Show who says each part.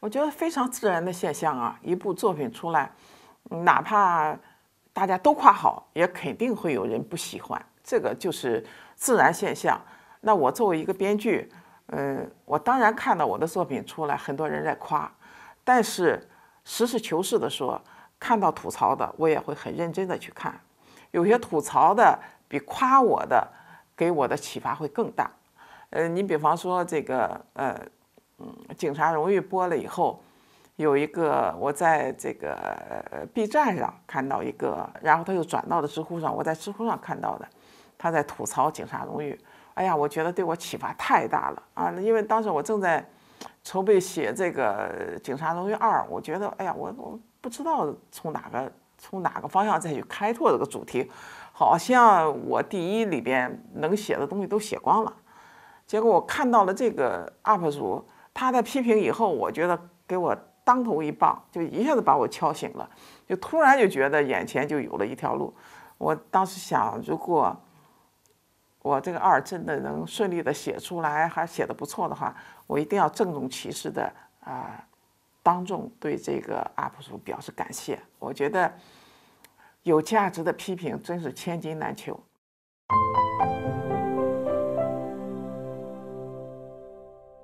Speaker 1: 我觉得非常自然的现象啊，一部作品出来，哪怕大家都夸好，也肯定会有人不喜欢。这个就是自然现象。那我作为一个编剧，嗯，我当然看到我的作品出来，很多人在夸，但是实事求是的说，看到吐槽的，我也会很认真的去看。有些吐槽的比夸我的给我的启发会更大。呃，你比方说这个，呃。嗯，警察荣誉播了以后，有一个我在这个呃 B 站上看到一个，然后他又转到了知乎上，我在知乎上看到的，他在吐槽警察荣誉。哎呀，我觉得对我启发太大了啊！因为当时我正在筹备写这个《警察荣誉二》，我觉得哎呀，我我不知道从哪个从哪个方向再去开拓这个主题，好像我第一里边能写的东西都写光了。结果我看到了这个 UP 主。他的批评以后，我觉得给我当头一棒，就一下子把我敲醒了，就突然就觉得眼前就有了一条路。我当时想，如果我这个二真的能顺利的写出来，还写的不错的话，我一定要郑重其事的啊，当众对这个阿 p 主表示感谢。我觉得有价值的批评真是千金难求。